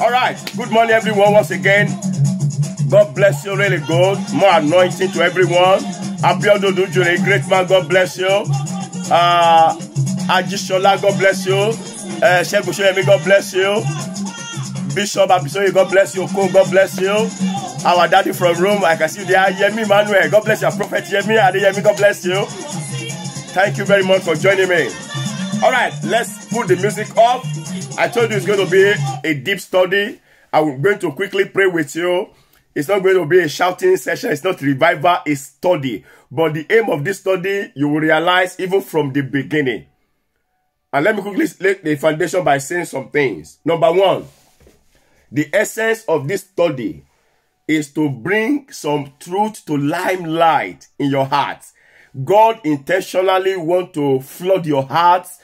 All right. Good morning, everyone, once again. God bless you, really good. More anointing to everyone. Abiodun Dujure, great man, God bless you. Uh, Ajishola, God bless you. Uh, Shegun Shoyemi, God bless you. Bishop Abisoye, God bless you. Oko, God bless you. Our daddy from Rome, I can see there. Yemi Manuel, God bless you. Prophet Yemi Adeyemi, God bless you. Thank you very much for joining me. All right, let's put the music off. I told you it's going to be a deep study. I'm going to quickly pray with you. It's not going to be a shouting session. It's not revival. It's study. But the aim of this study, you will realize even from the beginning. And let me quickly lay the foundation by saying some things. Number one, the essence of this study is to bring some truth to limelight in your heart. God intentionally want to flood your hearts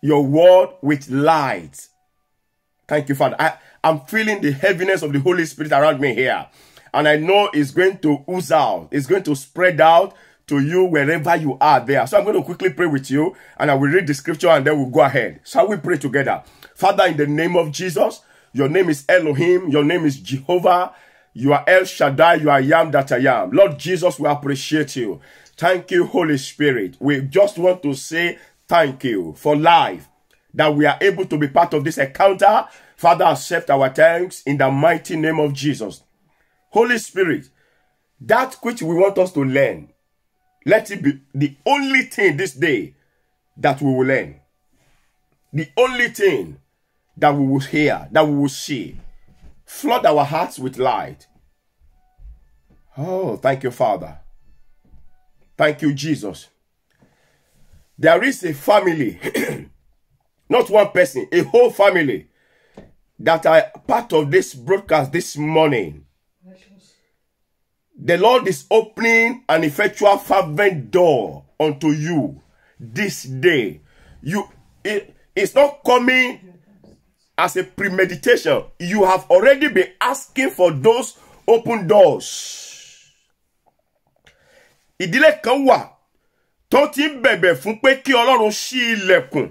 your word with light. Thank you, Father. I, I'm feeling the heaviness of the Holy Spirit around me here. And I know it's going to ooze out, it's going to spread out to you wherever you are there. So I'm going to quickly pray with you and I will read the scripture and then we'll go ahead. Shall we pray together? Father, in the name of Jesus, your name is Elohim, your name is Jehovah, you are El Shaddai, you are Yam that I am. Lord Jesus, we appreciate you. Thank you, Holy Spirit. We just want to say Thank you for life that we are able to be part of this encounter. Father, accept our thanks in the mighty name of Jesus. Holy Spirit, that which we want us to learn, let it be the only thing this day that we will learn. The only thing that we will hear, that we will see. Flood our hearts with light. Oh, thank you, Father. Thank you, Jesus. There is a family, not one person, a whole family that are part of this broadcast this morning. The Lord is opening an effectual fervent door unto you this day. You, it, it's not coming as a premeditation. You have already been asking for those open doors. ìdílé tó ti ń bẹ̀bẹ̀ fún pé kí ọlọ́run ṣí ilẹ̀kùn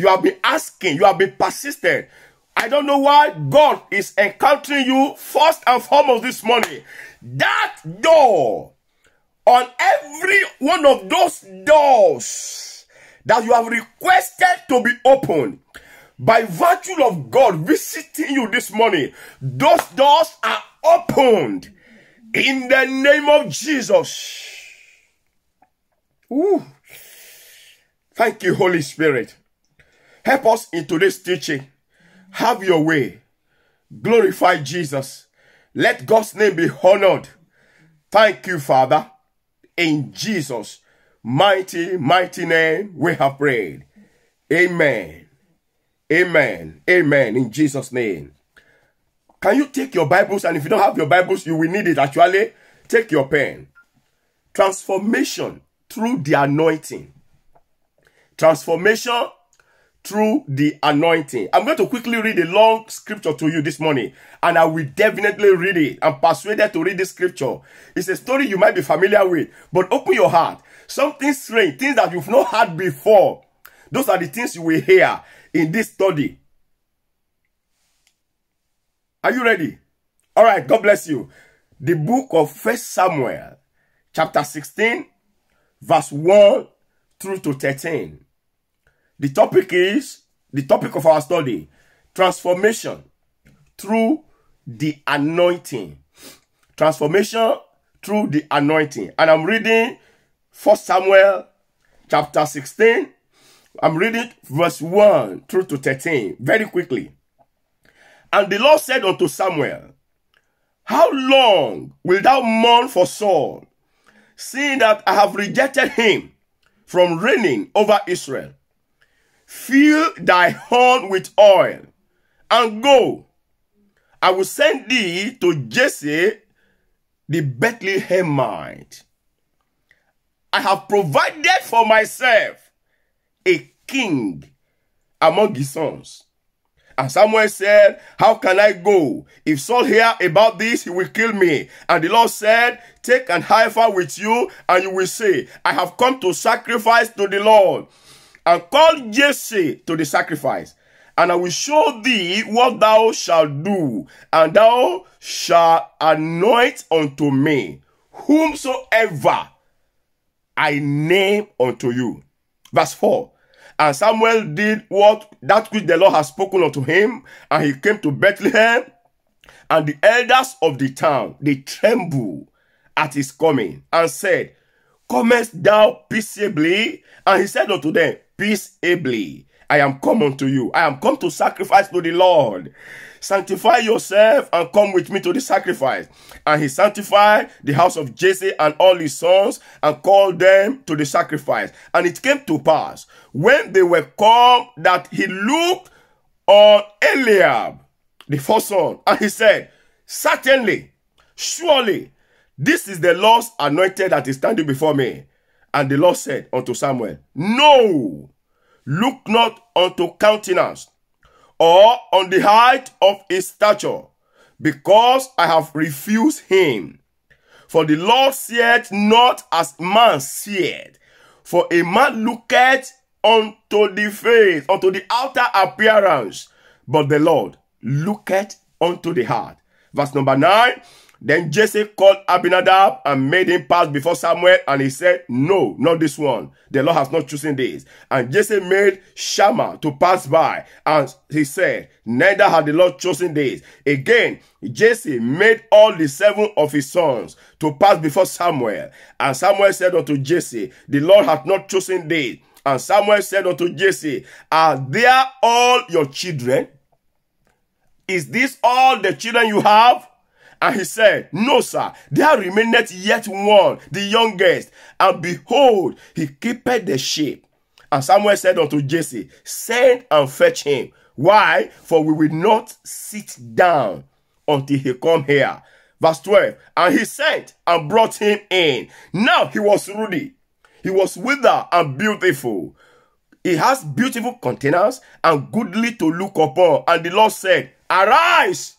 you have been asking you have been persistent I don't know why God is encountering you first and foremost this morning that door on every one of those doors that you have requested to be opened by virtue of God visiting you this morning those doors are opened in the name of Jesus. Ooh. Thank you, Holy Spirit. Help us in today's teaching. Have your way. Glorify Jesus. Let God's name be honored. Thank you, Father. In Jesus' mighty, mighty name, we have prayed. Amen. Amen. Amen. In Jesus' name. Can you take your Bibles? And if you don't have your Bibles, you will need it actually. Take your pen. Transformation through the anointing. Transformation through the anointing. I'm going to quickly read a long scripture to you this morning, and I will definitely read it. I'm persuaded to read this scripture. It's a story you might be familiar with, but open your heart. Something strange, things that you've not heard before. Those are the things you will hear in this study. Are you ready? All right, God bless you. The book of First Samuel, chapter 16, verse 1 through to 13. The topic is the topic of our study transformation through the anointing. Transformation through the anointing. And I'm reading 1 Samuel chapter 16. I'm reading verse 1 through to 13 very quickly. And the Lord said unto Samuel, How long wilt thou mourn for Saul, seeing that I have rejected him from reigning over Israel. Fill thy horn with oil and go. I will send thee to Jesse the Bethlehemite. I have provided for myself a king among his sons. And Samuel said, How can I go? If Saul hear about this, he will kill me. And the Lord said, Take an heifer with you, and you will say, I have come to sacrifice to the Lord. And call Jesse to the sacrifice. And I will show thee what thou shalt do, and thou shalt anoint unto me whomsoever I name unto you. Verse 4 and Samuel did what that which the Lord had spoken unto him, and he came to Bethlehem. And the elders of the town they trembled at his coming, and said, Comest thou peaceably? And he said unto them, Peaceably. I am come unto you. I am come to sacrifice to the Lord. Sanctify yourself and come with me to the sacrifice. And he sanctified the house of Jesse and all his sons and called them to the sacrifice. And it came to pass when they were come that he looked on Eliab, the first son, and he said, Certainly, surely, this is the Lord's anointed that is standing before me. And the Lord said unto Samuel, No, look not unto countenance or on the height of his stature, because I have refused him. For the Lord seeth not as man seeth, for a man looketh unto the face, unto the outer appearance, but the Lord looketh unto the heart. Verse number 9 then Jesse called Abinadab and made him pass before Samuel, and he said, No, not this one. The Lord has not chosen this. And Jesse made Shammah to pass by, and he said, Neither had the Lord chosen this. Again, Jesse made all the seven of his sons to pass before Samuel. And Samuel said unto Jesse, The Lord hath not chosen this. And Samuel said unto Jesse, Are there all your children? Is this all the children you have? And he said, No, sir, there remaineth yet one, the youngest. And behold, he keepeth the sheep. And Samuel said unto Jesse, Send and fetch him. Why? For we will not sit down until he come here. Verse 12. And he sent and brought him in. Now he was ruddy. He was withered and beautiful. He has beautiful countenance and goodly to look upon. And the Lord said, Arise,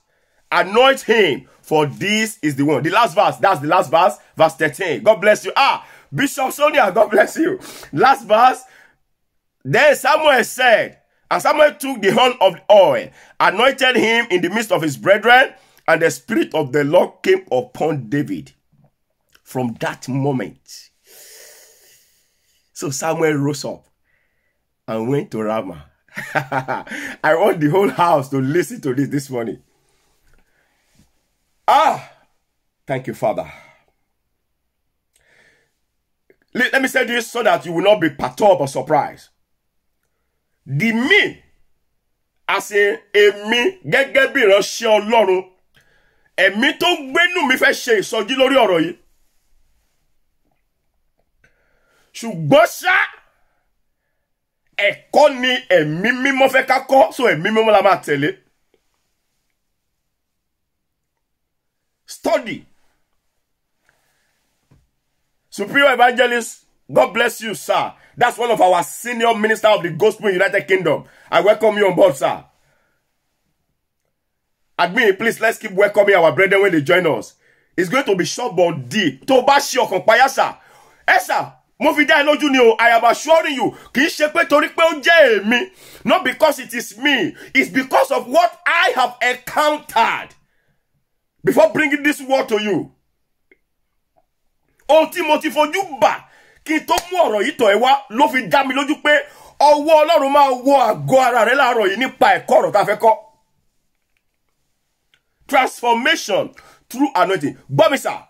anoint him, for this is the one. The last verse. That's the last verse. Verse 13. God bless you. Ah, Bishop Sonia, God bless you. Last verse. Then Samuel said, and Samuel took the horn of oil, anointed him in the midst of his brethren, and the Spirit of the Lord came upon David from that moment. So Samuel rose up and went to Ramah. I want the whole house to listen to this this morning. Ah, thank you, Father. Let, let me say this so that you will not be perturbed or surprised. The me, as in èmi gẹ́gẹ́ bí ìránṣẹ́ Ọlọ́run, ẹ̀mí tó gbénú mi fẹ́ ṣe ìsọjí lórí ọ̀rọ̀ yìí. Ṣùgbọ́n ṣá ẹ̀kọ́ ni ẹ̀mí mímọ́ fẹ́ ká kọ́ so ẹ̀mí mímọ́ la máa tẹ̀lé. Study. Superior Evangelist, God bless you, sir. That's one of our senior minister of the gospel in United Kingdom. I welcome you on board, sir. Admin, please let's keep welcoming our brethren when they join us. It's going to be short but deep. Tó bá ṣe ọkàn payá sà. Ẹ sà, mo I am assuring you, Not because it is me, it's because of what I have encountered. before bringing this word to you ohun tí mo ti fojú bà kí n tó mú ọ̀rọ̀ yìí tọ̀ ẹ́ wá ló fi dá mi lójú pé ọwọ́ ọlọ́run máa wọ àgọ́ ara rẹ láàárọ̀ yìí nípa ẹ̀kọ́ ọ̀rọ̀ tá a fẹ́ kọ́ transformation through anointing gbọ́ mi sà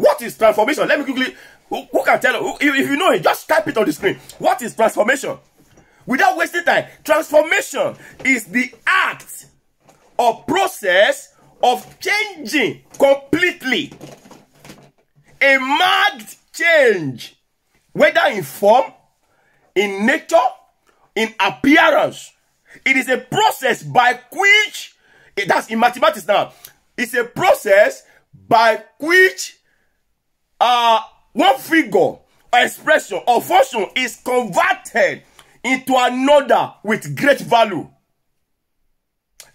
what is transformation let me quickly who, can tell who, if you know it just type it on the screen what is transformation without wasting time transformation is the act or process of changing completely. A marked change, whether in form, in nature, in appearance. It is a process by which, that's in mathematics now, it's a process by which uh, one figure or expression or function is converted into another with great value.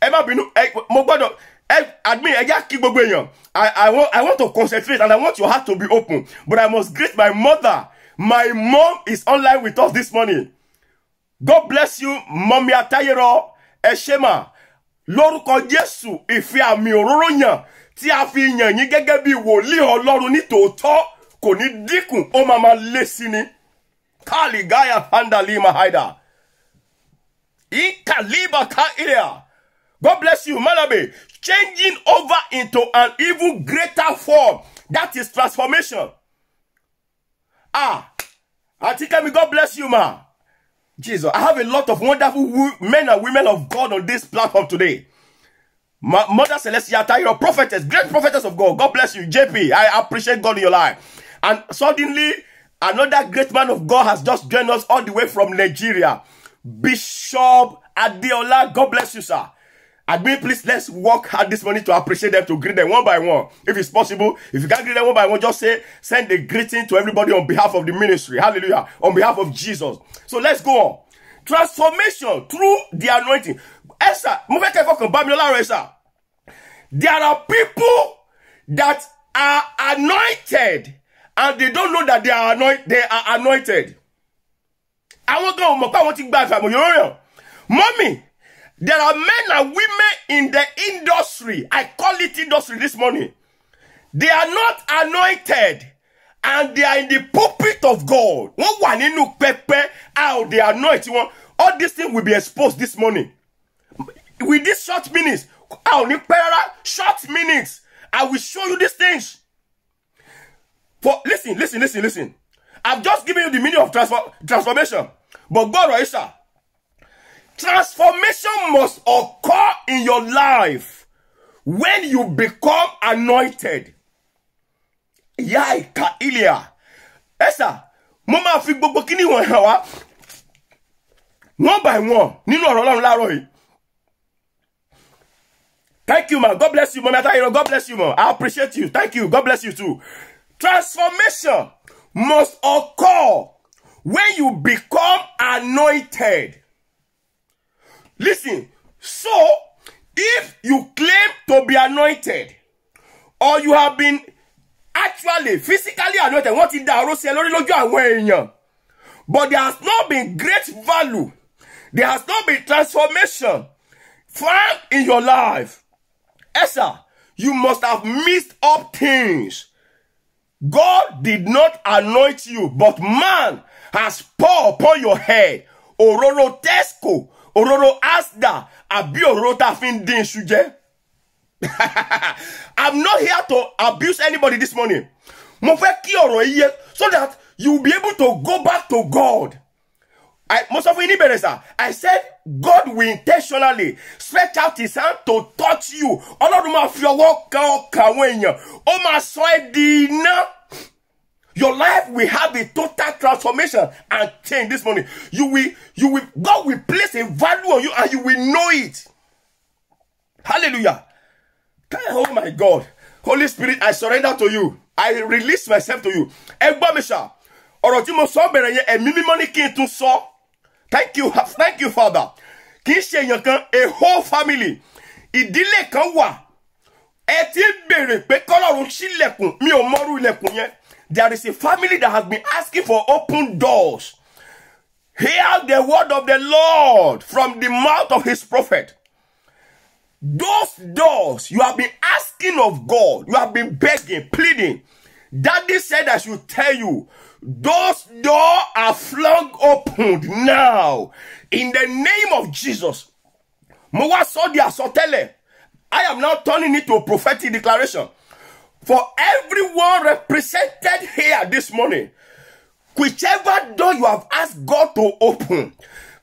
ẹ má bínú mo gbọ́dọ̀ I just keep going on. I, I, want, I want to concentrate and I want your heart to be open but I must greet my mother my mom is online with us this morning God bless you mọ̀mí atayero Eshema, lórúkọ Jésù ifi àmì òróró tí a fi yàn yín gẹ́gẹ́ bí wòlíì Ọlọ́run ní tòótọ́ kò ní dínkù ó máa máa lé sí ni káàlì gáyà ni gaya pandali mahaida ìkàlíbà ká ìrẹ́à. God bless you, Malabe. Changing over into an even greater form. That is transformation. Ah, Atikami, God bless you, ma. Jesus, I have a lot of wonderful men and women of God on this platform today. My Mother Celestia, Tyro, prophetess, great prophetess of God. God bless you, JP. I appreciate God in your life. And suddenly, another great man of God has just joined us all the way from Nigeria. Bishop Adeola, God bless you, sir. Agbe, please let's work hard this morning to appreciate them, to greet them one by one. If it's possible, if you can't greet them one by one, just say, send a greeting to everybody on behalf of the ministry. Hallelujah. On behalf of Jesus. So let's go on. Transformation through the anointing. Esther, move back. Bamiola Esther. There are people that are anointed and they don't know that they are, anointed. they are anointed. I want to go, pé Mọ́mì, there are men and women in the industry. I call it industry this morning. They are not anointed and they are in the pulpit of God. One, one, nínú pẹpẹ how they anoint One, All these things will be exposed this morning. With this short minutes, a short minutes. I will show you these things. For listen, listen, listen, listen. I've just given you the meaning of transformation. But God, Raisa, Transformation must occur in your life when you become anointed. Yai ka Ilya, Esa, mama fi gbogbo kíní ìwọ̀n hàn wá. One by one nínú ọ̀rọ̀ Ọlọ́run láàárọ̀ Thank you, ma. God bless you, Mama Tayiro. God bless you, ma. I appreciate you. Thank you. God bless you too. Transformation must occur when you become anointed. Listen, so if you claim to be anointed or you have been actually physically anointed, what ti da àrò but there has not been great value there has not been transformation found in your life. Esther, you must have missed up things. God did not anoint you, but man has poured upon your head. Ororo Tesco òróró asda àbí òróró tá a fi ń dín iṣu jẹ i'm not here to abuse anybody this morning mo fẹ́ kí ọ̀rọ̀ yìí so that you will be able to go back to god I, mo sọ fún yín níbẹ̀rẹ̀ sà I said God will intentionally stretch out his hand to touch you ọlọ́run máa fi ọwọ́ kan ọkàn àwọn èèyàn ó máa sọ ẹ́ di iná your life will have a total transformation and change this morning. You will, you will, God will place a value on you and you will know it. Hallelujah. Oh my God. Holy Spirit, I surrender to you. I release myself to you. sọ. Thank you, thank you father. Kì í a whole family. Ìdílé kan wà. Ẹ ti ń pé kọ́lọ́run ṣílẹ̀kùn mi ò mọ́rú ilẹ̀kùn yẹn. There is a family that has been asking for open doors. Hear the word of the Lord from the mouth of his prophet. Those doors you have been asking of God, you have been begging, pleading. Daddy said I should tell you, those doors are flung opened now in the name of Jesus. I am now turning it to a prophetic declaration. For everyone represented here this morning, whichever door you have asked God to open,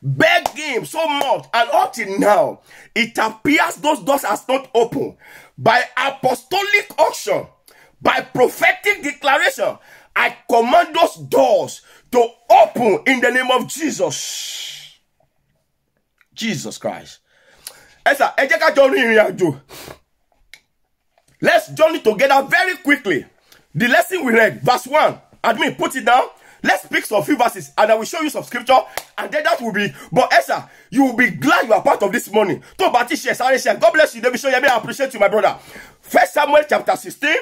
beg Him so much, and until now, it appears those doors are not open. By apostolic auction, by prophetic declaration, I command those doors to open in the name of Jesus. Jesus Christ. Esa, ká Let's journey together very quickly. The lesson we read, verse 1. Admin, put it down. Let's pick some few verses and I will show you some scripture and then that will be. But Esha, you will be glad you are part of this morning. To Batisha, Sarisha, God bless you. Let me show you. I appreciate you, my brother. First Samuel chapter 16,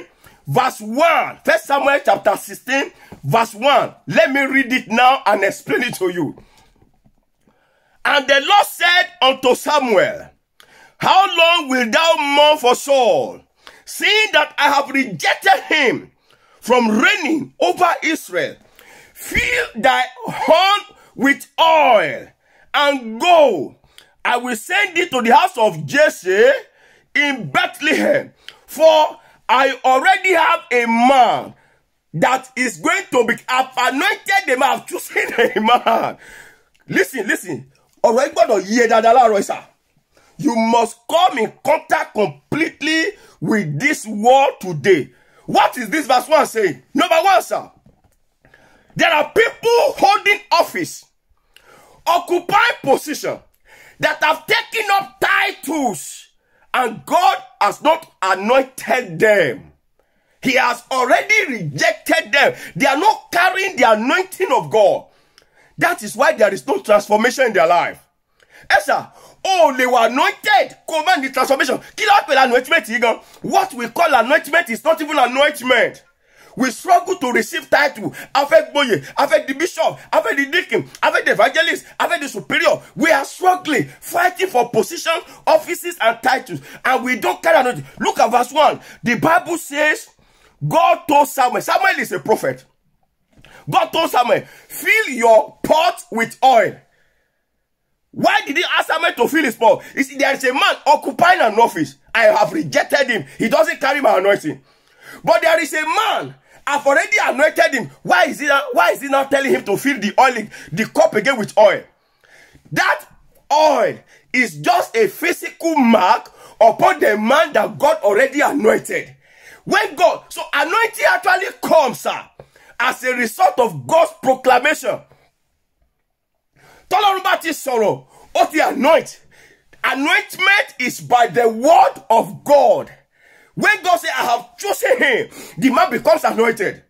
verse 1. First Samuel chapter 16, verse 1. Let me read it now and explain it to you. And the Lord said unto Samuel, How long wilt thou mourn for Saul? seeing that I have rejected him from reigning over Israel. Fill thy horn with oil and go. I will send thee to the house of Jesse in Bethlehem, for I already have a man that is going to be I've anointed the man, I've chosen a man. Listen, listen. Ọ̀rọ̀ yìí gbọ́dọ̀ yé dáadáa láàárọ̀ ìsà. You must come in contact completely with this world today. What is this verse 1 saying? Number one, sir. There are people holding office, occupying position, that have taken up titles, and God has not anointed them. He has already rejected them. They are not carrying the anointing of God. That is why there is no transformation in their life. ẹ sà o lè wà anointed command the transformation kí ló pè anointment? yìí gan what we call anointment is not even anointment we struggle to receive title a fẹ́ gboyè a di bishop a fẹ́ di deacon a fẹ́ di evangelist a fẹ́ di superior we are struggling fighting for positions, offices and titles and we don't carry anointing look at verse one the bible says God told Samuel Samuel is a prophet God told Samuel fill your pot with oil Why did he ask Samuel to fill his pot? You see, there is a man occupying an office. I have rejected him. He doesn't carry my anointing. But there is a man. I've already anointed him. Why is he not, why is he not telling him to fill the oil, the cup again with oil? That oil is just a physical mark upon the man that God already anointed. When God, so anointing actually comes sir, as a result of God's proclamation. tọ́lọ́run bá ti sorrow. ó the anoint anointment is by the word of God when God say I have chosen him the man becomes anointed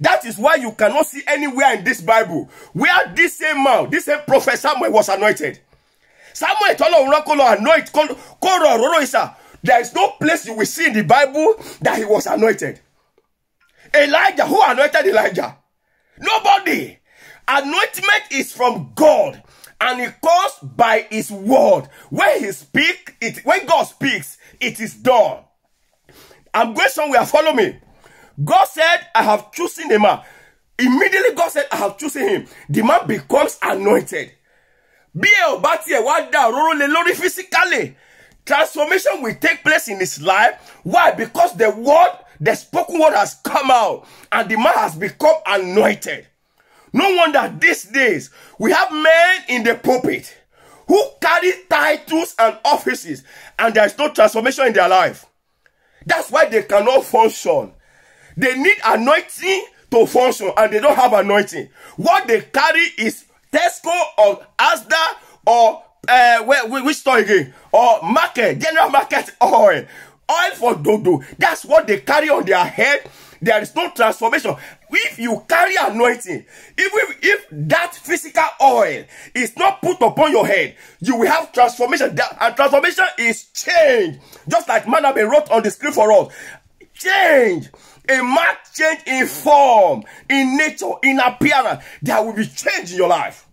that is why you cannot see anywhere in this Bible where this same man this same prophet Samuel was anointed Samuel tọ́lọ́run rán kó anoint there is no place you will see in the Bible that he was anointed Elijah who anointed Elijah nobody Anointment is from God and it comes by his word. When he speak, it when God speaks, it is done. I'm going somewhere, follow me. God said, I have chosen a man. Immediately God said, I have chosen him. The man becomes anointed. physically, transformation will take place in his life. Why? Because the word, the spoken word has come out and the man has become anointed. No wonder these days we have men in the pulpit who carry titles and offices and there is no transformation in their life. That's why they cannot function. They need anointing to function and they don't have anointing. What they carry is Tesco or Asda or uh, where, which store again? Or market, general market oil. Oil for dodo. That's what they carry on their head. There is no transformation if you carry anointing, even if that physical oil is not put upon your head, you will have transformation. And transformation is change. Just like Manabe wrote on the screen for us. Change. A marked change in form, in nature, in appearance. There will be change in your life.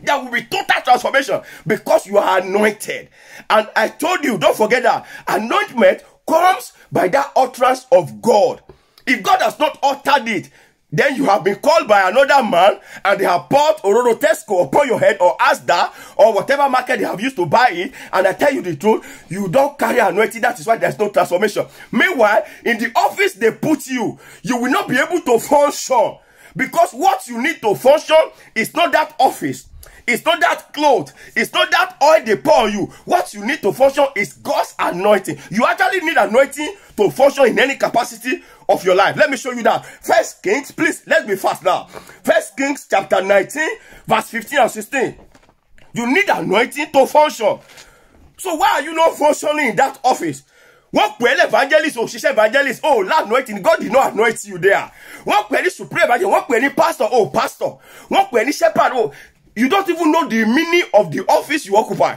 There will be total transformation because you are anointed. And I told you, don't forget that anointment comes by that utterance of God. If God has not uttered it, then you have been called by another man and they have poured Ororo Tesco upon your head or Asda or whatever market they have used to buy it. And I tell you the truth, you don't carry anointing. That is why there's no transformation. Meanwhile, in the office they put you, you will not be able to function because what you need to function is not that office. It's not that cloth. It's not that oil they pour on you. What you need to function is God's anointing. You actually need anointing to function in any capacity of your life. Let me show you that. First Kings, please, let's be fast now. First Kings chapter 19, verse 15 and 16. You need anointing to function. So why are you not functioning in that office? wọ́n pè é evangelist òṣìṣẹ́ evangelist oh lord anointing God did not anoint you there wọ́n pè é ní supreme evangelist wọ́n pè pastor oh pastor wọ́n pè é shepherd oh you don't even know the meaning of the office you occupy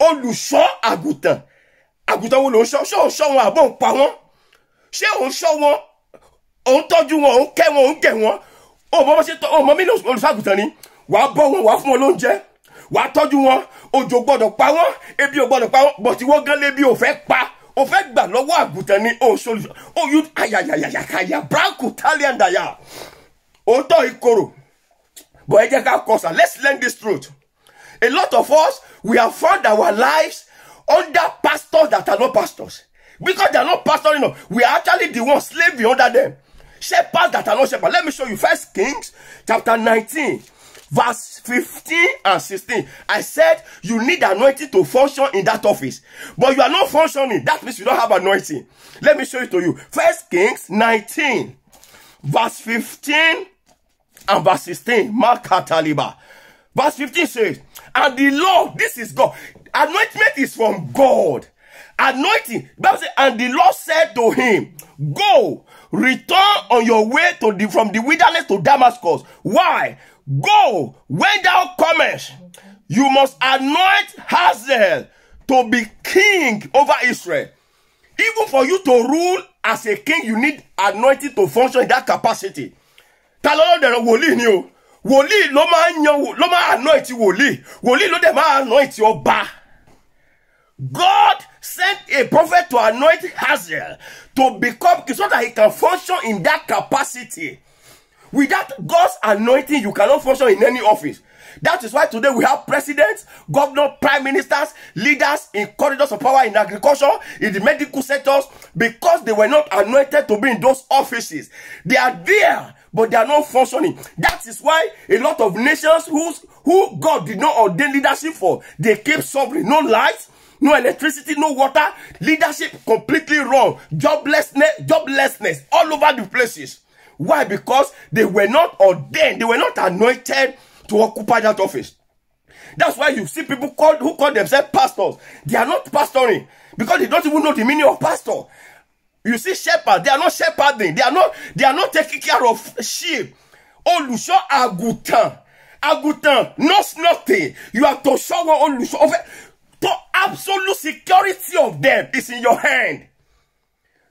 olùṣọ́ àgùntàn àgùntàn wo ló ń ṣọ́ ṣọ́ ṣọ́ wọn àbọ̀ ń pa wọ́n ṣé òun ṣọ́ wọn òun tọ́jú wọn òun kẹ́ wọn òun gẹ̀ wọn òun mọ́ bá ṣe tọ́ òun mọ́ mílíọ̀nù olùṣàgùtàn ni wàá bọ́ wọn wàá fún wọn lóúnjẹ wàá tọ́jú wọn òjò gbọ́dọ̀ pa wọn ebi ò gbọ́dọ̀ pa wọn bọ̀tí wọ́n gán lébi ò fẹ́ pa o fẹ́ gbà lọ́wọ́ àgùntàn ni o solu o yu ayayayakaya branko talian daya o tọ́ ìkorò but ẹ jẹ́ ká kọsà let's learn this truth a lot of us we have found our lives under pastors that are not pastors because they are not pastoring us. We are actually the ones slaving under them. Shepherds that are not shepherds. Let me show you. First Kings chapter 19, verse 15 and 16. I said you need anointing to function in that office. But you are not functioning. That means you don't have anointing. Let me show it to you. First Kings 19, verse 15 and verse 16. Mark Taliba. Verse 15 says, And the Lord, this is God. Anointment is from God. anointing. Bible says, and the Lord said to him, Go, return on your way to the, from the wilderness to Damascus. Why? Go, when thou comest, you must anoint Hazael to be king over Israel. Even for you to rule as a king, you need anointing to function in that capacity. Ta ló dẹ̀rọ wòlíì ni o? Wòlíì ló máa ń yan ló máa anoint wòlíì. Wòlíì ló dẹ̀ máa anoint ọba. God sent a prophet to anoint Hazel to become so that he can function in that capacity. Without God's anointing, you cannot function in any office. That is why today we have presidents, governors, prime ministers, leaders in corridors of power in agriculture, in the medical sectors, because they were not anointed to be in those offices. They are there, but they are not functioning. That is why a lot of nations who's, who God did not ordain leadership for, they keep suffering. No lies, no electricity, no water, leadership completely wrong, joblessness, joblessness all over the places. Why? Because they were not ordained, they were not anointed to occupy that office. That's why you see people called who call themselves pastors. They are not pastoring because they don't even know the meaning of pastor. You see, shepherds, they are not shepherding, they are not they are not taking care of sheep. Olùṣọ́ àgùntàn àgùntàn knows nothing. You are to show olùṣọ́ the absolute security of them is in your hand.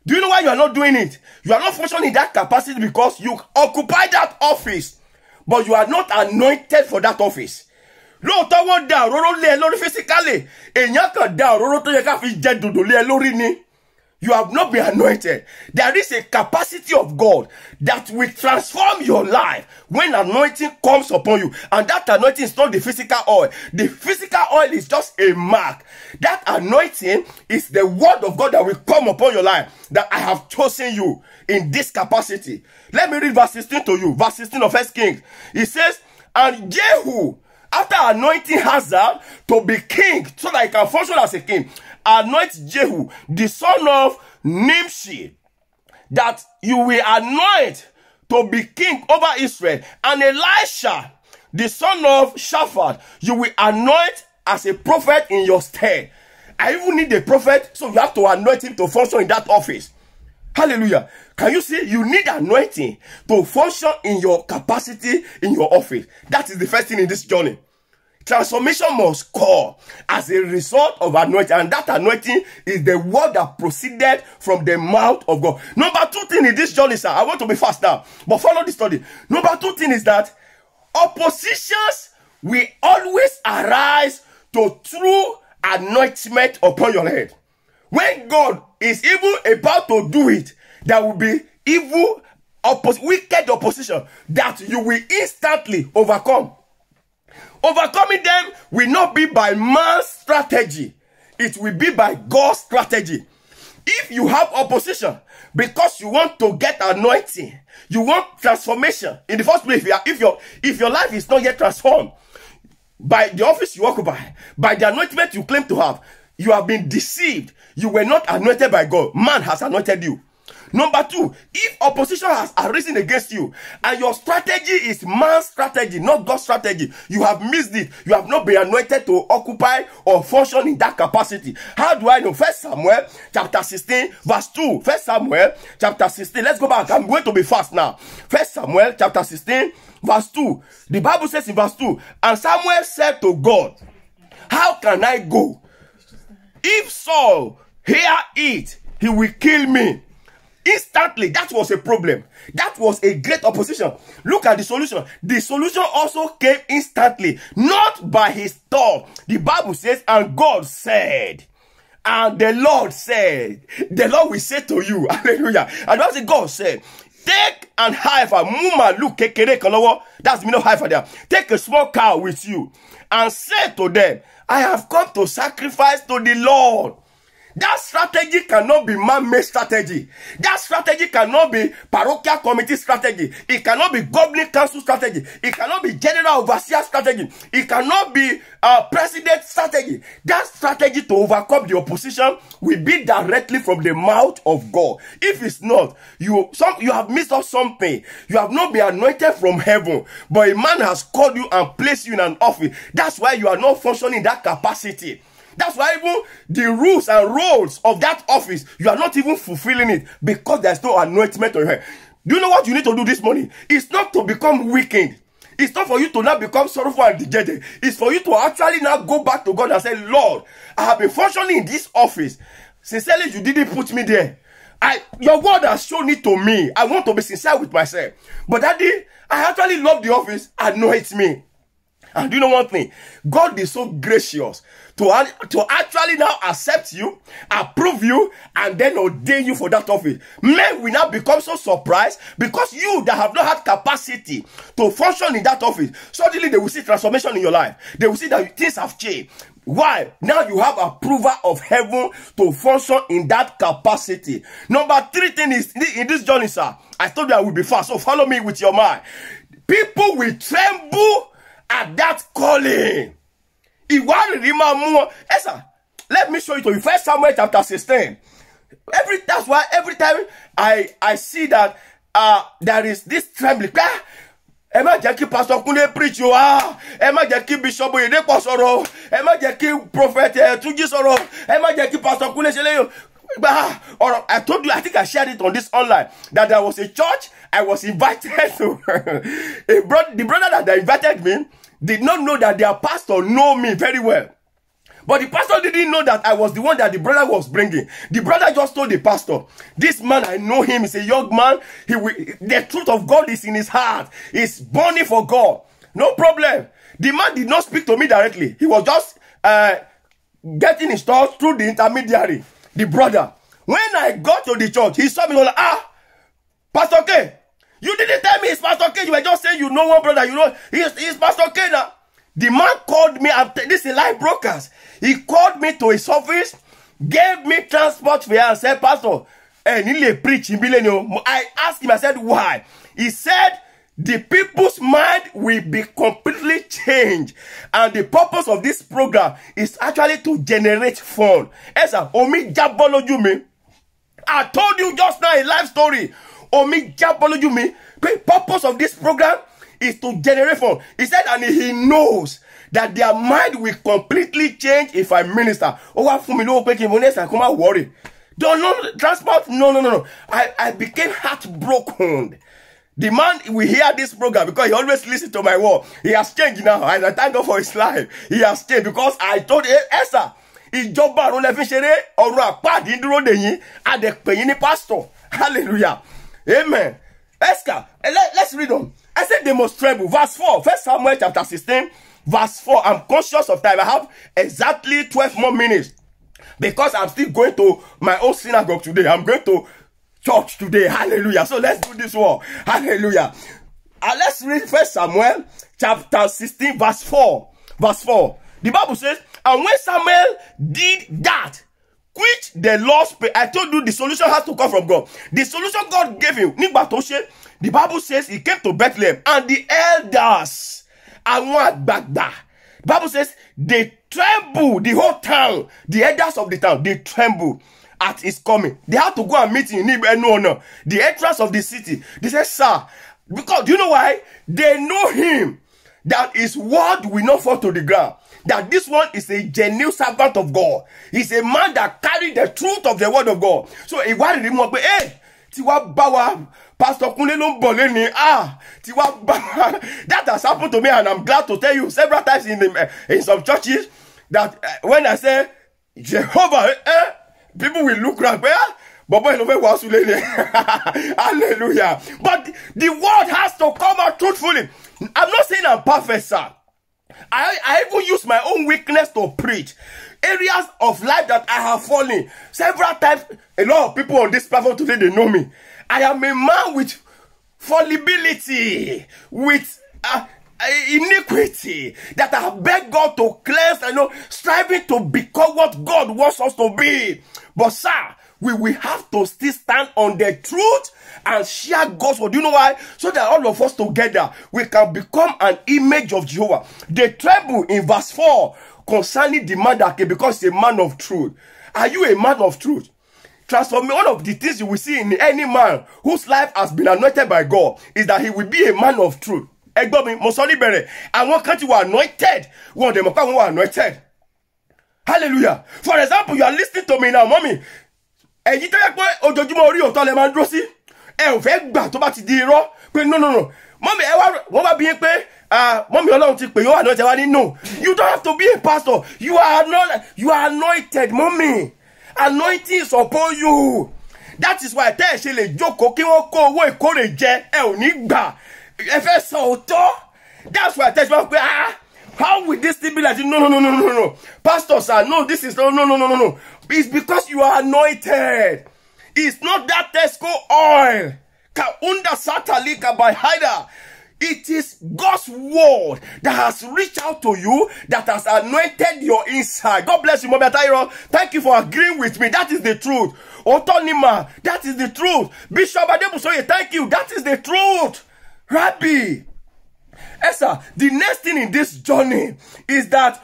Do you know why you are not doing it? You are not functioning in that capacity because you occupy that office, but you are not anointed for that office. Lóòótọ́ wọ́n da òróró lé ẹ lórí physically, èèyàn kan da òróró tó yẹ ká fi jẹ dòdò lé ẹ lórí ni. you have not been anointed. There is a capacity of God that will transform your life when anointing comes upon you. And that anointing is not the physical oil. The physical oil is just a mark. That anointing is the word of God that will come upon your life that I have chosen you in this capacity. Let me read verse 16 to you. Verse 16 of 1 Kings. It says, And Jehu, after anointing Hazard to be king, so that he can function as a king, anoint Jehu, the son of Nimshi, that you will anoint to be king over Israel. And Elisha, the son of Shaphat, you will anoint as a prophet in your stead. I even need a prophet, so you have to anoint him to function in that office. Hallelujah. Can you see? You need anointing to function in your capacity in your office. That is the first thing in this journey. Transformation must come as a result of anointing, and that anointing is the word that proceeded from the mouth of God. Number two thing in this journey, sir, I want to be fast now, but follow the study. Number two thing is that oppositions will always arise to true anointment upon your head. When God is even about to do it, there will be evil, oppos wicked opposition that you will instantly overcome. Overcoming them will not be by man's strategy. It will be by God's strategy. If you have opposition because you want to get anointing, you want transformation. In the first place, if, you are, if, your, if your life is not yet transformed, by the office you occupy, by the anointment you claim to have, you have been deceived. You were not anointed by God. Man has anointed you. Number two, if opposition has arisen against you and your strategy is man's strategy, not God's strategy, you have missed it. You have not been anointed to occupy or function in that capacity. How do I know? First Samuel chapter 16, verse 2. First Samuel chapter 16. Let's go back. I'm going to be fast now. First Samuel chapter 16, verse 2. The Bible says in verse 2, and Samuel said to God, How can I go? If Saul hear it, he will kill me. Instantly, that was a problem. That was a great opposition. Look at the solution. The solution also came instantly, not by his thought. The Bible says, and God said, and the Lord said, the Lord will say to you, hallelujah. And that's what God said, take and hire muma look kekere kolowo, that's me no there. Take a small cow with you and say to them, I have come to sacrifice to the Lord. That strategy cannot be man-made strategy. That strategy cannot be parochial committee strategy. It cannot be governing council strategy. It cannot be general overseer strategy. It cannot be uh, president strategy. That strategy to overcome the opposition will be directly from the mouth of God. If it's not, you some you have missed out something. You have not been anointed from heaven, but a man has called you and placed you in an office. That's why you are not functioning in that capacity. That's why even the rules and roles of that office, you are not even fulfilling it because there's no anointment on your Do you know what you need to do this morning? It's not to become weakened. It's not for you to now become sorrowful and dejected. It's for you to actually now go back to God and say, Lord, I have been functioning in this office. Sincerely, you didn't put me there. I, your word has shown it to me. I want to be sincere with myself. But Daddy, I actually love the office. I know it's me. And do you know one thing? God is so gracious to, to actually now accept you, approve you, and then ordain you for that office. Men will now become so surprised because you that have not had capacity to function in that office, suddenly they will see transformation in your life. They will see that things have changed. Why? Now you have approval of heaven to function in that capacity. Number three thing is in this journey, sir. I told you I will be fast, so follow me with your mind. People will tremble at that calling ìwárìrì máa mú more, Esa. let me show you to you first Samuel chapter sixteen every that's why every time I I see that uh, there is this trembling Emma ẹ pastor Kule preach you are. Emma Jackie bishop Oyedepo sọ̀rọ̀ pastor má jẹ́ ah! prophet eh, Túnjí sọ̀rọ̀ ẹ Emma jẹ́ pastor Kule ṣe you. Bah, or I told you, I think I shared it on this online that there was a church I was invited to. a bro the brother that invited me, did not know that their pastor know me very well. But the pastor didn't know that I was the one that the brother was bringing. The brother just told the pastor, this man, I know him. He's a young man. He will, the truth of God is in his heart. He's burning for God. No problem. The man did not speak to me directly. He was just uh, getting his thoughts through the intermediary, the brother. When I got to the church, he saw me like, ah, Pastor K, you didn't tell me it's Pastor K. You were just saying you know one brother. You know he's, he's Pastor K now. The man called me. After, this is live broadcast. He called me to his office, gave me transport fare, and said, Pastor, and he lay preach in millennium. I asked him. I said, why? He said. The people's mind will be completely changed, and the purpose of this program is actually to generate fun. Esa, omi jábọ́ lójú I told you just now a life story omi jábọ́ lójú mi pé purpose of this program is to generate fund he said and he knows that their mind will completely change if I minister ó wá fún mi lówó pé kí n mo next time kó má worry don't no transport no no no I I became heart broken. the man we hear this program because he always listen to my word he has changed now and I thank God for his life he has changed because I told Esther ìjọba àrùn lẹ ṣeré ọ̀run àpáàdé dúró dè adẹ̀pẹ̀yìn ní pásítọ̀ hallelujah Amen. Esther, eh, let, us read on. I said demonstrable. Verse 4, First Samuel chapter 16, verse 4. I'm conscious of time. I have exactly 12 more minutes because I'm still going to my own synagogue today. I'm going to church today. Hallelujah. So let's do this one. Hallelujah. And let's read First Samuel chapter 16, verse 4. Verse 4. The Bible says, And when Samuel did that, quit the lost. prayer. I told you the solution has to come from God. The solution God gave him nígbà tó ṣe the bible says he came to Bethlehem and the elders àwọn àgbààgbà the bible says they tremble the whole town the elders of the town they tremble at his coming they had to go and meet him ní ẹnu ọ̀nà the entrance of the city they say sir because do you know why they know him that his word will not fall to the ground that this one is a genuine servant of God he's a man that carried the truth of the word of God so ìwádìí mọ̀ pé ẹ tí wàá bá wa pastor kunle ló ń bọ̀ lẹ́ni ah tí wàá bá wa that has happened to me and i'm glad to tell you several times in, the, in some churches that uh, when i say jehovah eh, eh people will look round well bọ̀bọ̀ ìlú fẹ́ wàásù lẹ́ni hallelujah but the word has to come out truthfully i'm not saying i'm perfect sir. I, I even use my own weakness to preach. Areas of life that I have fallen. Several times, a lot of people on this platform today, they know me. I am a man with fallibility, with uh, iniquity that I beg God to cleanse and know, striving to become what God wants us to be. But sir, we will have to still stand on the truth and share God's word. Do you know why? So that all of us together, we can become an image of Jehovah. The trouble in verse 4 concerning the man that came because he's a man of truth. Are you a man of truth? Transform one of the things you will see in any man whose life has been anointed by God is that he will be a man of truth. Ẹgbọ́n mi, mo sọ níbẹ̀rẹ̀, were anointed, One of them mọ̀ pé àwọn were anointed. Hallelujah. For example, you are listening to me now, mommy. ẹ̀yin tó yẹ pé ojoojúmọ́ orí òótọ́ lẹ máa ń dúró sí ẹ ò fẹ́ gbà tó bá ti di irọ́ pé no no no mọ́mí ẹ wá wọ́n bá bí yín pé mọ́mí ọlọ́run ti pè yín wà náà tẹ wá ní no you don't have to be a pastor you are not you are anointed mọ́mí anointing is upon you that is why tẹ́ ẹ̀ ṣe lè jókòó kí wọ́n kó owó ìkórè jẹ ẹ ò ní gbà ẹ fẹ́ sọ òótọ́ that's why tẹ́ ẹ ṣe máa ń ah how will this thing be like no no no no no pastors ah no this is no no no no no It's because you are anointed. It's not that Tesco oil. by It is God's word that has reached out to you, that has anointed your inside. God bless you, Mobia Atayro. Thank you for agreeing with me. That is the truth. Otonima, that is the truth. Bishop Adebusoye, thank you. That is the truth. Rabbi. Esa, the next thing in this journey is that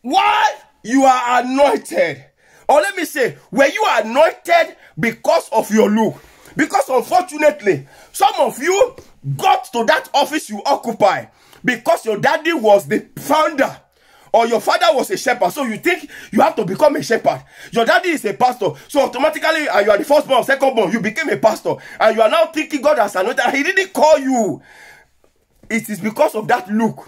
while you are anointed, or let me say, were you anointed because of your look? Because unfortunately, some of you got to that office you occupy because your daddy was the founder or your father was a shepherd. So you think you have to become a shepherd. Your daddy is a pastor. So automatically, uh, you are the firstborn, secondborn. You became a pastor. And you are now thinking God has anointed. He didn't call you. It is because of that look.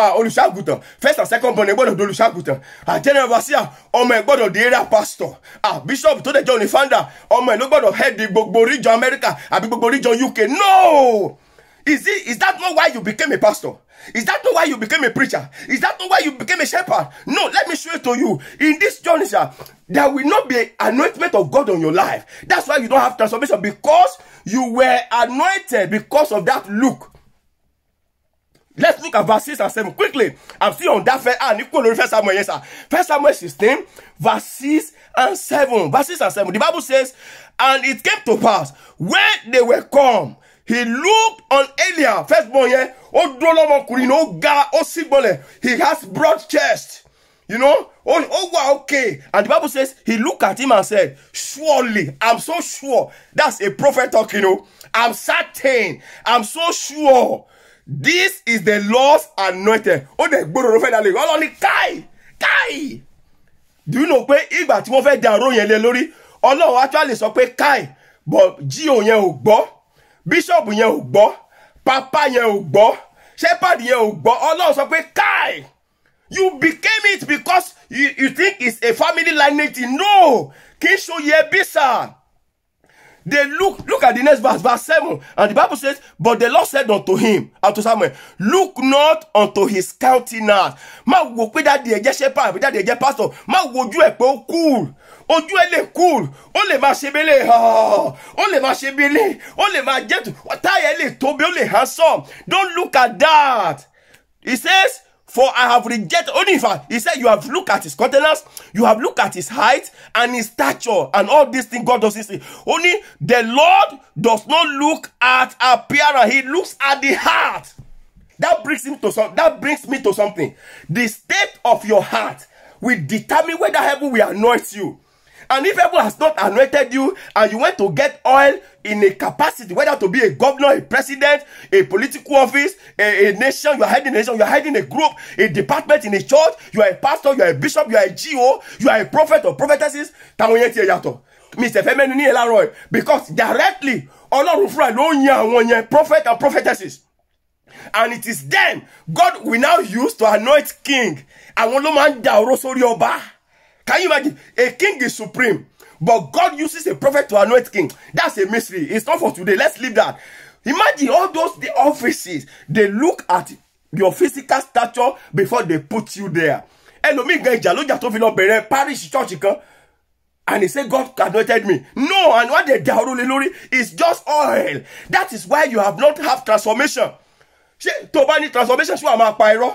olùṣàgùtàn first and second born ẹ gbọ́dọ̀ di olùṣàgùtàn general overseer ọmọ ẹ gbọ́dọ̀ di area pastor bishop tó dẹjọ́ ní founder ọmọ ẹ ló gbọ́dọ̀ head gbogbo region America àbí gbogbo region UK no is it is that not why you became a pastor is that not why you became a preacher is that not why you became a shepherd no let me show it to you in this journey sir there will not be anointment of God on your life that's why you don't have transformation because you were anointed because of that look let's look at verse six and seven quickly i'm still on that first ah ní kúrò lórí first samuel yẹn sir first samuel sixteen verse six and seven verse six and seven the bible says and it came to pass when they were come he looked on eliab first born yẹn ó dúró lọ́mọkùnrin ó ga ó sì gbọ́lẹ̀ he has broad chest you know ó ó wà okay and the bible says he looked at him and said surely i'm so sure that's a prophet talking o i'm certain i'm so sure this is the Lord's anointing ó dẹ̀ gbọ́dọ̀ ló fẹ́ dalẹ̀ ọlọ́ni káì káì do you know pé ìgbà tí wọ́n fẹ́ da àrò yẹn lé lórí ọlọ́run actually sọ pé káì but jíò yẹn ò gbọ́ bíṣọ̀bù yẹn ò gbọ́ pápá yẹn ò gbọ́ shepherd yẹn ò gbọ́ ọlọ́run sọ pé káì you became it because you, you think it's a family lineage no kì í ṣòye bí sáà. They look, look at the next verse, verse 7. And the Bible says, But the Lord said unto him, unto Samuel, Look not unto his countenance. ma Má wò pé dáàdi ẹ̀jẹ̀ shepherd àbí dáàdi ẹ̀jẹ̀ pastor. Má wojú ẹ̀ pé ó cool. Ojú ẹ̀ lè cool. Ó lè máa ṣe bẹ́lẹ̀. Ó lè máa ṣe bẹ́lẹ̀. Ó lè máa jẹ́tù. Táyà ẹ̀ lè tóbi. Ó lè handsome. Don't look at that. He says, for I have rejected. Only if I, he said, you have looked at his countenance, you have looked at his height and his stature and all these things. God doesn't see. Only the Lord does not look at appearance. He looks at the heart. That brings him to some. That brings me to something. The state of your heart will determine whether heaven will anoint you. And if heaven has not anointed you and you went to get oil, in a capacity whether to be a governor a president a political office a, a nation you are heading a nation you are heading a group a department in a church you are a pastor you are a bishop you are a GO you are a prophet or prophetess. táwọn yẹn ti ẹ̀ yàtọ̀ mr femeni ní ẹ̀ láàárọ̀ because directly ọlọ́run fúnra ló ń yan àwọn yẹn prophet and prophetess, and it is them God will now use to anoint king àwọn ló máa ń dà sórí ọba can you imagine a king is supreme But God uses a prophet to anoint king. That's a mystery. It's not for today. Let's leave that. Imagine all those the offices. They look at your physical stature before they put you there. Ẹlòmíì gan ìjà lójà tó fi lọ bẹ̀rẹ̀ parish church And he said, God anointed me. No, and what they dàrú lé lórí is just oil. That is why you have not have transformation. Ṣé tó bá transformation ṣé wàá máa pa irọ́?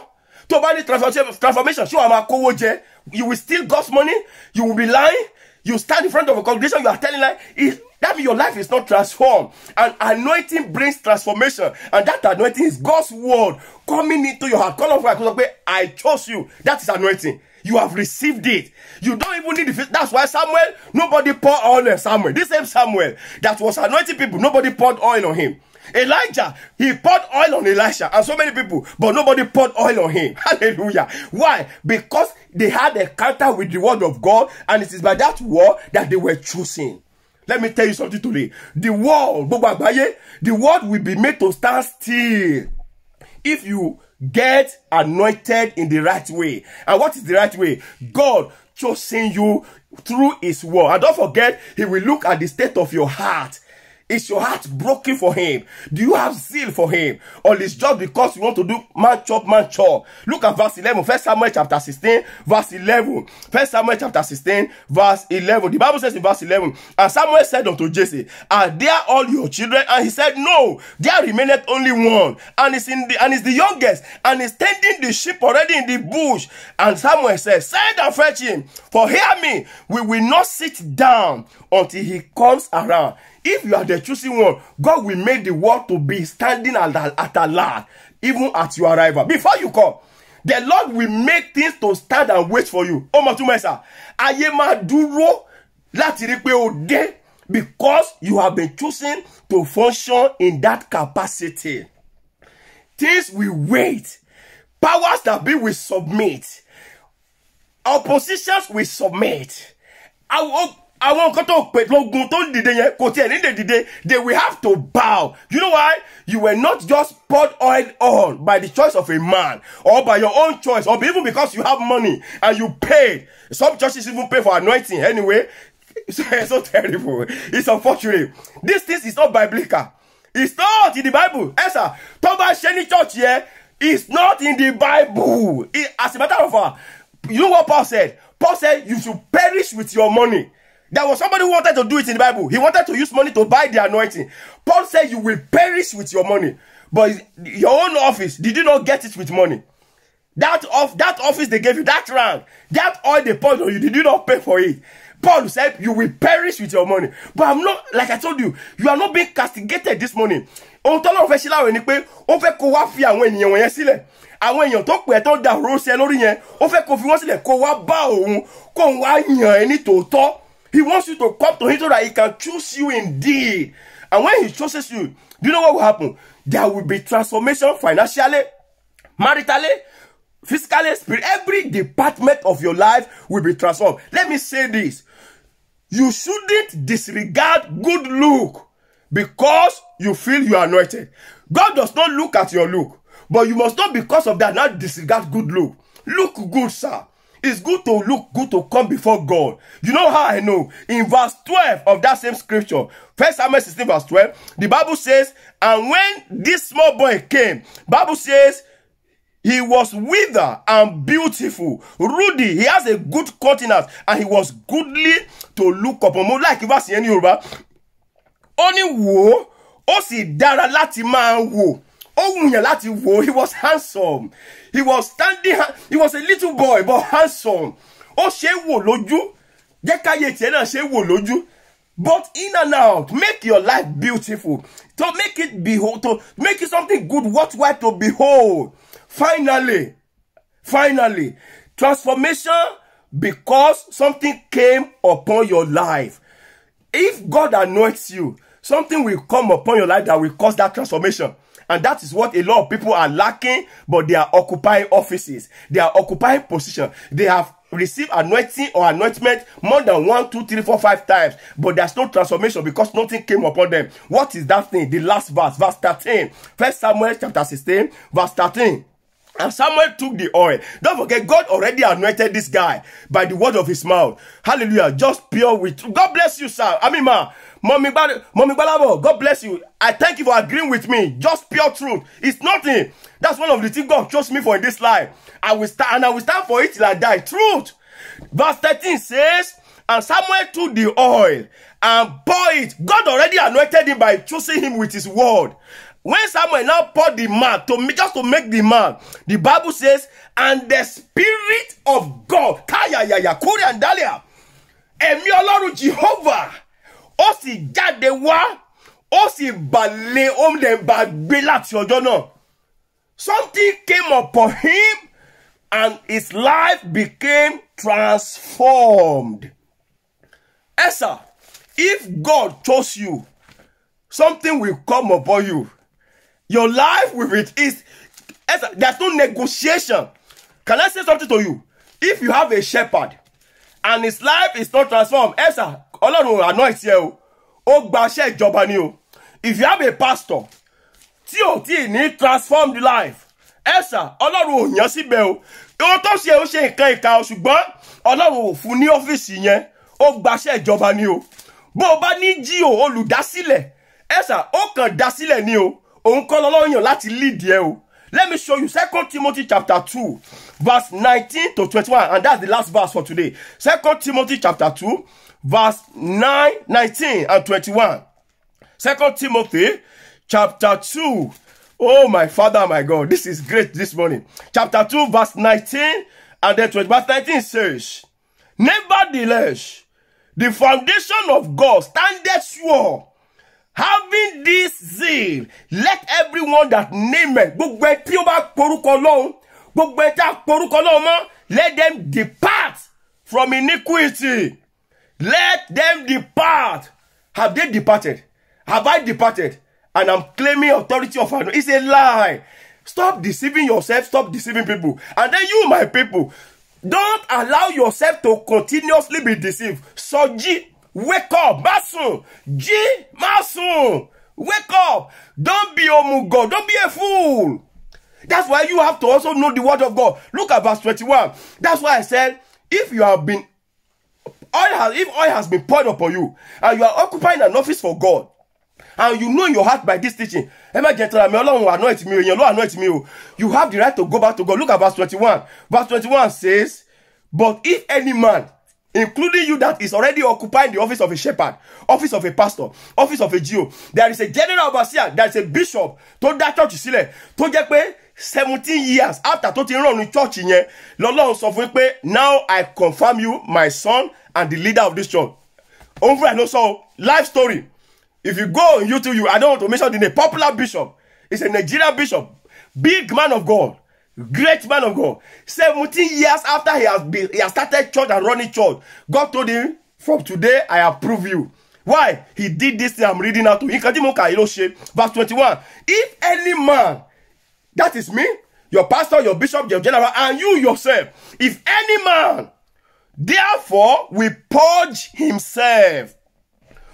Tó bá ní transformation ṣé wàá máa kówó You will steal God's money, you will be lying, You stand in front of a congregation, you are telling lie. It, that means your life is not transformed. And anointing brings transformation. And that anointing is God's word coming into your heart. Call of I chose you. That is anointing. You have received it. You don't even need the That's why Samuel, nobody poured oil on Samuel. This same Samuel that was anointing people, nobody poured oil on him. Elijah, he poured oil on Elisha and so many people, but nobody poured oil on him. Hallelujah. Why? Because they had a counter with the word of God, and it is by that word that they were chosen. Let me tell you something today. The world, the world will be made to stand still if you get anointed in the right way. And what is the right way? God choosing you through his word. And don't forget, he will look at the state of your heart Is your heart broken for him? Do you have zeal for him? Or is just because you want to do man chop, man chop? Look at verse 11, 1 Samuel chapter 16, verse 11. 1 Samuel chapter 16, verse 11. The Bible says in verse 11, And Samuel said unto Jesse, Are there all your children? And he said, No, there remaineth only one, and is in the and is the youngest, and is tending the sheep already in the bush. And Samuel said, Send and fetch him, for hear me, we will not sit down until he comes around. If you are the choosing one, God will make the world to be standing at, at a last, even at your arrival. Before you come, the Lord will make things to stand and wait for you. Ọmọ túmọ̀ ẹ̀sà, ayé máa dúró láti rí pé o dé because you have been choosing to function in that capacity. Things will wait. Powers that be will submit. Oppositions will submit. Our àwọn nǹkan tó pè lógun tó ń dìde yẹn kò tiẹ̀ nílé dìde they will have to bow you know why you were not just poured oil on by the choice of a man or by your own choice or even because you have money and you paid some churches even pay for anointing anyway it's so terrible it's unfortunate this thing is not biblical it's not in the bible ẹsà tó bá ṣe ní church yẹn it's not in the bible it, as a matter of fact you know what Paul said Paul said you should perish with your money There was somebody who wanted to do it in the Bible. He wanted to use money to buy the anointing. Paul said, You will perish with your money. But your own office, did you not get it with money? That off that office they gave you, that rank, that oil they poured on you, did you not pay for it? Paul said, You will perish with your money. But I'm not, like I told you, you are not being castigated this morning. Ohun tọ́lọ́run fẹ́ ṣe láwọn ni pé ó fẹ́ kó wá fi àwọn Àwọn èèyàn tó pè é tó da òróró lórí yẹn, ó fẹ́ kó fi wọ́n sílẹ̀ kó wá bá òun, kó wá yàn ẹ́ ní He wants you to come to him so that he can choose you indeed. And when he chooses you, do you know what will happen? There will be transformation financially, maritally, physically, spirit. Every department of your life will be transformed. Let me say this. You shouldn't disregard good look because you feel you are anointed. God does not look at your look. But you must not, because of that, not disregard good look. Look good, sir. It's good to look good to come before God. You know how I know? In verse 12 of that same scripture, First Samuel 16 verse 12, the Bible says, And when this small boy came, Bible says, he was withered and beautiful, ruddy. He has a good countenance and he was goodly to look upon. Mo like ìwà sí ẹni Yorùbá. Ó only wò ó, ó sì dára láti máa wò. ó wùyàn láti wò he was handsome he was standing he was a little boy but handsome ó ṣe é wò lójú jẹ́ káyé tiẹ̀ náà ṣe é wò lójú but in and out make your life beautiful to make it behold to make it something good worthwhile to behold finally finally transformation because something came upon your life if God anoints you something will come upon your life that will cause that transformation And that is what a lot of people are lacking, but they are occupying offices. They are occupying positions. They have received anointing or anointment more than one two three four five times but there's no transformation because nothing came upon them what is that thing the last verse verse 13 first samuel chapter 16 verse 13 And Samuel took the oil. Don't forget, God already anointed this guy by the word of his mouth. Hallelujah. Just pure with God bless you, sir. I mean, ma, mommy, mommy Balabo, God bless you. I thank you for agreeing with me. Just pure truth. It's nothing. That's one of the things God chose me for in this life. I will start and I will stand for it till I die. Truth. Verse 13 says, And Samuel took the oil and poured it. God already anointed him by choosing him with his word when samuel now poured the man to me just to make the man the bible says and the spirit of god kayayaya kuri and dalia emi ọlọ́run jehovah ó sì jáde wá ó sì balẹ̀ ó lè bá gbé láti ọjọ́ náà something came upon him and his life became transformed esa if god chose you something will come upon you Your life with it is there's no negotiation. Can I say something to you? If you have a shepherd and his life is not transformed, Esther, Ọlọ́run anoint ẹ o, ó gba iṣẹ́ ìjọba ni o. If you have a pastor tí ò tí ì ní transformed life, Esther, Ọlọ́run ò yàn síbẹ̀ o. Ohun tó ṣe ó ṣe nǹkan ìka o, ṣùgbọ́n Ọlọ́run ò fún ní ọ́fíìsì yẹn, ó gba iṣẹ́ ìjọba ni o. Bó o bá ní jíò olùdásílẹ̀, Esther, ó kàn dásílẹ̀ ni o òun kọ́ lọ́lọ́run yàn láti lead ẹ o let me show you second timothy chapter two verse nineteen to twenty-one and that's the last verse for today second timothy chapter two verse nine nineteen and twenty-one second timothy chapter two oh my father my god this is great this morning chapter two verse nineteen and then twenty verse nineteen says nevertheless the foundation of god standeth sure having this zeal let everyone that name it gbogbo ẹ tí ó bá porúkọ lọ́hùn gbogbo ẹ tí a porúkọ lọ́hùn mọ́ let them depart from iniquity let them depart have they departed have I departed and I'm claiming authority of another it's a lie stop deceiving yourself stop deceiving people and then you my people don't allow yourself to continuously be deceived sọjí wake up má G, jí wake up don't be omugọ don't be a fool that's why you have to also know the word of God look at verse twenty-one that's why I said if you have been oil has if oil has been poured upon you and you are occupying an office for God and you know in your heart by this teaching ẹ má jẹ tọ́ra mi ọlọ́run anoint mi o èèyàn ló anoint mi o you have the right to go back to God look at verse twenty-one verse twenty-one says but if any man including you that is already occupying the office of a shepherd office of a pastor office of a geo there is a general overseer there is a bishop tó dá church sílẹ̀ tó jẹ́ pé seventeen years after tó ti rọrùn church yẹn lọ́lọ́run sọ fún mi pé now i confirm you my son and the leader of this church òun fúnra ló sọ o life story if you go on youtube you i don't want to mention the name popular bishop is a nigerian bishop big man of god great man of God. Seventeen years after he has been, he has started church and running church, God told him, From today, I approve you. Why? He did this thing I'm reading out to you. Verse twenty-one. If any man, that is me, your pastor, your bishop, your general, and you yourself, if any man, therefore, we purge himself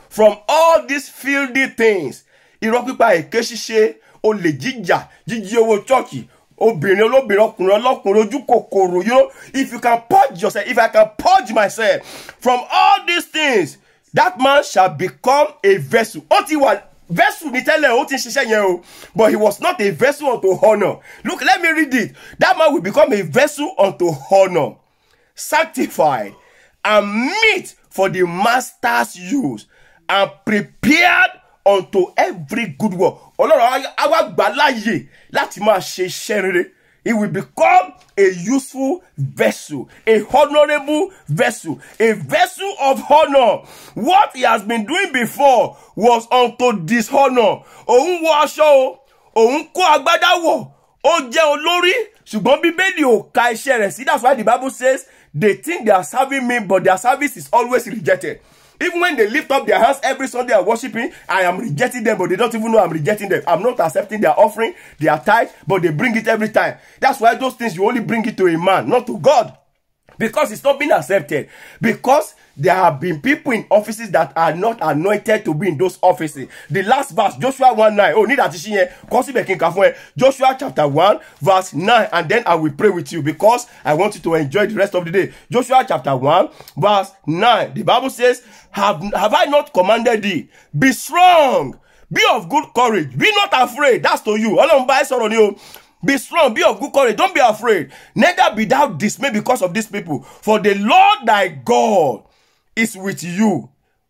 from all these filthy things, irọ́ pípa èké ṣíṣe, olè jíjà, jíjí owó chọ́ọ̀kì, obìnrin olóbìnrin ọkùnrin ọlọ́kùnrin ojú kòkòrò you know if you can purge yourself if I can purge myself from all these things that man shall become a vessel ó ti wà vessel ni tẹ́lẹ̀ ó ti ń ṣiṣẹ́ yẹn o but he was not a vessel unto honour look let me read it that man will become a vessel unto honour sanctified and meet for the master's use and prepared unto every good work ọlọ́run á wá gbà láàyè láti máa ṣe iṣẹ́ rere he will become a useful vessel, a honorable vessel, a vessel of honor. What he has been doing before was unto dishonor. Òun wọ aṣọ o, òun kó agbádá wọ̀, ó jẹ́ olórí, ṣùgbọ́n Bíbélì ò ka iṣẹ́ rẹ̀ sí. That's why the Bible says they think they are serving me but their service is always rejected. Even when they lift up their hands every Sunday and worshiping, I am rejecting them, but they don't even know I'm rejecting them. I'm not accepting their offering, their tithe, but they bring it every time. That's why those things you only bring it to a man, not to God. Because it's not being accepted. Because there have been people in offices that are not anointed to be in those offices. The last verse, Joshua 1 9. Oh, need that Joshua chapter 1, verse 9. And then I will pray with you because I want you to enjoy the rest of the day. Joshua chapter 1, verse 9. The Bible says, Have, have I not commanded thee? Be strong, be of good courage, be not afraid. That's to you. Be strong, be of good courage, don't be afraid, neither be thou dismayed because of these people. For the Lord thy God is with you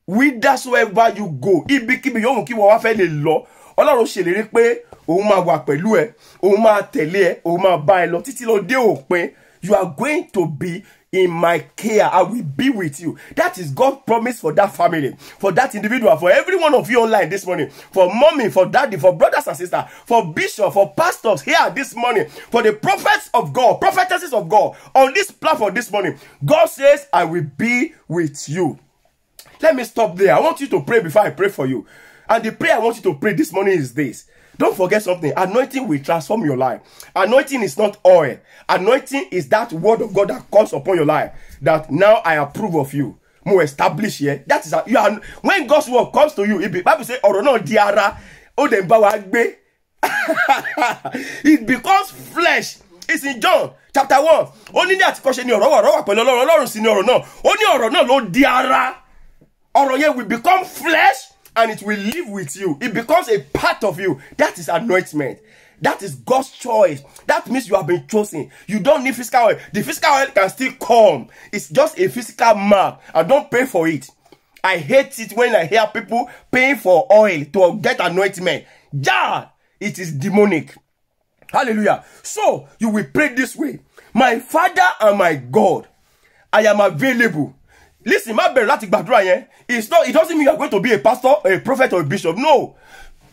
whithersoever you go ibikíbi yóò mú kí wọ́n wá fẹ́ lè lọ ọlọ́run ṣèlérí pé òun máa wà pẹ̀lú ẹ òun máa tẹ̀lé ẹ òun máa bá ẹ lọ títí lọ dé òpin you are going to be in my care. I will be with you. That is God's promise for that family, for that individual, for every one of you online this morning, for mommy, for daddy, for brothers and sisters, for bishop, for pastors here this morning, for the prophets of God, prophetesses of God on this platform this morning. God says, I will be with you. Let me stop there. I want you to pray before I pray for you. And the prayer I want you to pray this morning is this Don't forget something. Anointing will transform your life. Anointing is not oil. Anointing is that word of God that comes upon your life. That now I approve of you. More established here. That is a, you are, when God's word comes to you. It be, Bible say ọ̀rọ̀ náà di ara ó dẹ̀ ń bá wa gbé. It becomes flesh. It's in John chapter one. Ó ní ní àtikọ́ṣe ni ọ̀rọ̀ wà ọ̀rọ̀ wà pẹ̀lú Ọlọ́run Ọlọ́run sì ni ọ̀rọ̀ náà. Ó ní ọ̀rọ̀ náà ló di ara. Ọ̀rọ̀ yẹn will become flesh. and it will live with you. It becomes a part of you. That is anointment. That is God's choice. That means you have been chosen. You don't need physical oil. The physical oil can still come. It's just a physical mark. I don't pay for it. I hate it when I hear people paying for oil to get anointment. Yeah, it is demonic. Hallelujah. So you will pray this way. My Father and my God, I am available. listen má bẹ̀rẹ̀ láti gbàdúrà yẹn it's not it doesn't mean you are going to be a pastor a prophet or a bishop no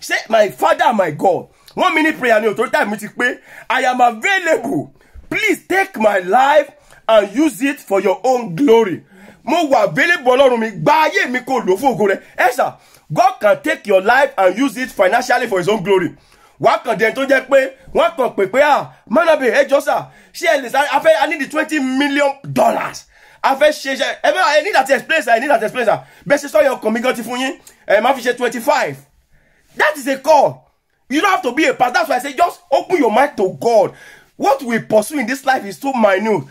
say my father my god one minute prayer ni òtò time mi ti pé i am available please take my life and use it for your own glory mo wa available ọlọ́run mi gba ayé mi kò lò fún ògo rẹ ẹ god can take your life and use it financially for his own glory wàá kàn dẹ̀ tó jẹ́ pé wọ́n kàn pè pé ah manabe ẹ jọ sà ṣé ẹ lè sáré afẹ́ i need twenty million dollars a fẹ́ ṣe ṣe ẹ bẹ́ẹ̀ ẹ ní láti explain sir ẹ ní láti explain sir bẹ́ẹ̀ ṣe sọ́yọ̀ ọkàn mi gan ti fún yín ẹ máa fi ṣe twenty five that is a call you don't have to be a pastor that's why I say just open your mind to God what we pursue in this life is too minute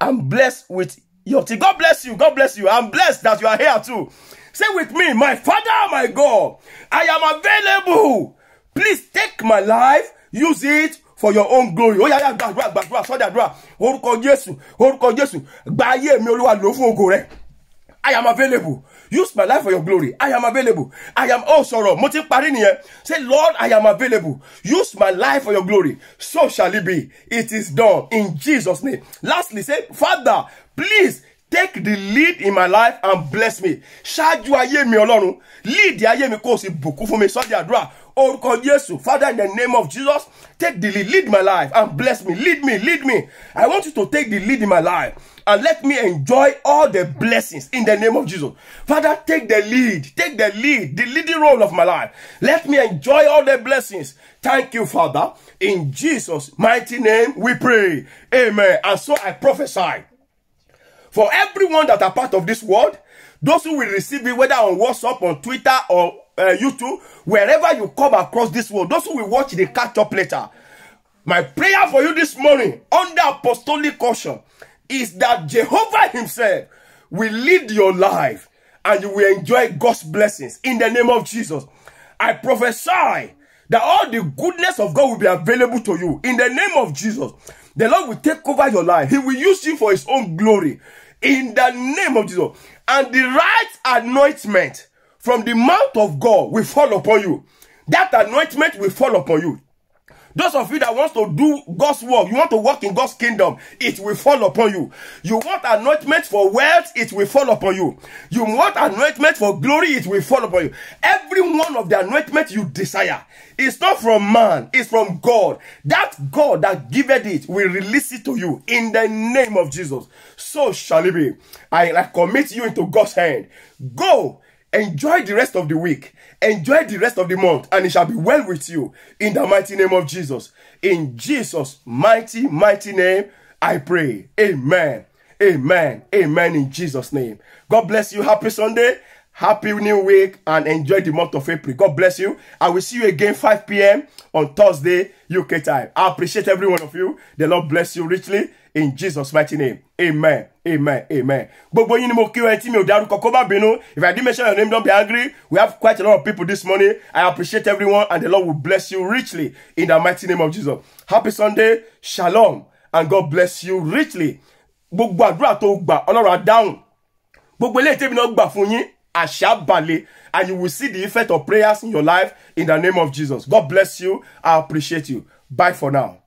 I'm blessed with your tea God bless you God bless you I'm blessed that you are here too say with me my Father my God I am available please take my life use it for your own glory ó yáyà gbàdúrà gbàdúrà sọ́dàdúrà orúkọ jésù orúkọ jésù gba ayé mi olúwa lò fún ògo rẹ I am available. Use my life for your glory. I am available. I am oh sorrow. Mo ti parí nìyẹn. Say Lord, I am available. Use my life for your glory. So shall it be. It is done in Jesus' name. Lastly, say Father, please take the lead in my life and bless me. Ṣáájú ayé mi Ọlọ́run, lead ayé mi kó o sì bùkún fún mi sọ́jà àdúrà. orúkọ Jésù father in the name of Jesus take the lead lead my life and bless me lead me lead me I want you to take the lead in my life and let me enjoy all the blessings in the name of Jesus. Father, take the lead, take the lead, the leading role of my life. Let me enjoy all the blessings. Thank you, Father. In Jesus' mighty name, we pray. Amen. And so I prophesy for everyone that are part of this world, those who will receive it, whether on WhatsApp, on Twitter, or uh, YouTube, wherever you come across this world, those who will watch the catch up later. My prayer for you this morning, under apostolic caution, is that Jehovah Himself will lead your life and you will enjoy God's blessings in the name of Jesus. I prophesy that all the goodness of God will be available to you in the name of Jesus. The Lord will take over your life, He will use you for His own glory in the name of Jesus. And the right anointment from the mouth of God will fall upon you. That anointment will fall upon you. Those of you that wants to do God's work, you want to work in God's kingdom, it will fall upon you. You want anointment for wealth, it will fall upon you. You want anointment for glory, it will fall upon you. Every one of the anointment you desire, it's not from man, it's from God. That God that giveth it will release it to you in the name of Jesus. So shall it be. I, I commit you into God's hand. Go Enjoy the rest of the week. Enjoy the rest of the month, and it shall be well with you in the mighty name of Jesus. In Jesus' mighty, mighty name, I pray. Amen. Amen. Amen. In Jesus' name. God bless you. Happy Sunday. Happy new week and enjoy the month of April. God bless you. I will see you again 5 p.m. on Thursday, UK time. I appreciate every one of you. The Lord bless you richly in Jesus mighty name amen amen amen gbogbo yín ni mo ẹ tí mi ò dárúkọ kó bá bínú if i did mention your name don't be angry we have quite a lot of people this morning i appreciate everyone and the lord will bless you richly in the mighty name of jesus happy sunday shalom and god bless you richly gbogbo àdúrà tó gbà ọlọ́run á dáhùn gbogbo eléyìí tẹ́bi náà gbà fún yín and you will see the effect of prayers in your life in the name of jesus god bless you i appreciate you bye for now.